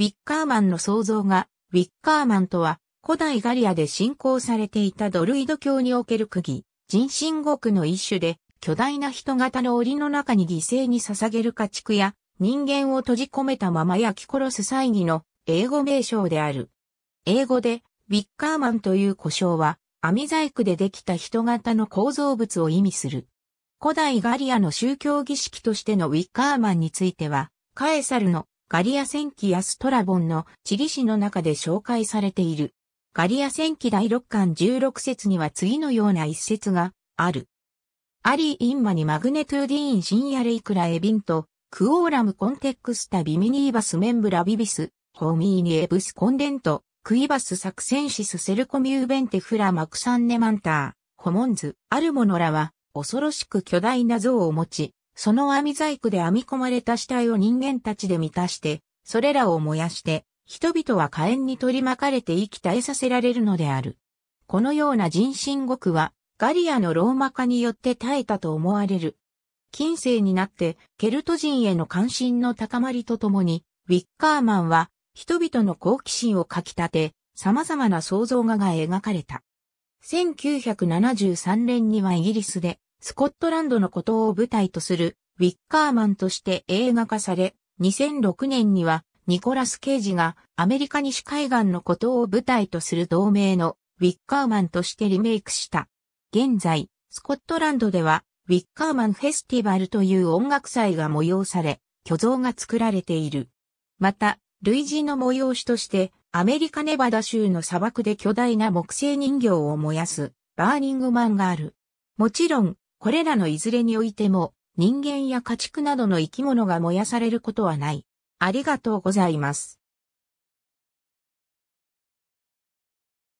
ウィッカーマンの創造が、ウィッカーマンとは、古代ガリアで信仰されていたドルイド教における釘、人神獄の一種で、巨大な人型の檻の中に犠牲に捧げる家畜や、人間を閉じ込めたまま焼き殺す祭儀の英語名称である。英語で、ウィッカーマンという呼称は、網細工でできた人型の構造物を意味する。古代ガリアの宗教儀式としてのウィッカーマンについては、カエサルのガリア戦記アストラボンの地理史の中で紹介されている。ガリア戦記第6巻16節には次のような一節がある。アリー・インマにマグネトゥーディーン・シンヤレイクラ・エビント、クオーラム・コンテックスタ・ビミニーバス・メンブラ・ビビス、ホミーニエブス・コンデント、クイバス・サクセンシス・セルコミューベンテ・フラ・マクサンネ・マンター、ホモンズ、アルモノラは、恐ろしく巨大な像を持ち、その網細工で編み込まれた死体を人間たちで満たして、それらを燃やして、人々は火炎に取り巻かれて生き絶えさせられるのである。このような人心獄は、ガリアのローマ化によって耐えたと思われる。近世になって、ケルト人への関心の高まりとともに、ウィッカーマンは、人々の好奇心をかき立て、様々な想像画が描かれた。1973年にはイギリスで、スコットランドのことを舞台とするウィッカーマンとして映画化され、2006年にはニコラス・ケイジがアメリカ西海岸のことを舞台とする同名のウィッカーマンとしてリメイクした。現在、スコットランドではウィッカーマンフェスティバルという音楽祭が催され、巨像が作られている。また、類似の催しとして、アメリカネバダ州の砂漠で巨大な木製人形を燃やす、バーニングマンがある。もちろん、これらのいずれにおいても、人間や家畜などの生き物が燃やされることはない。ありがとうございます。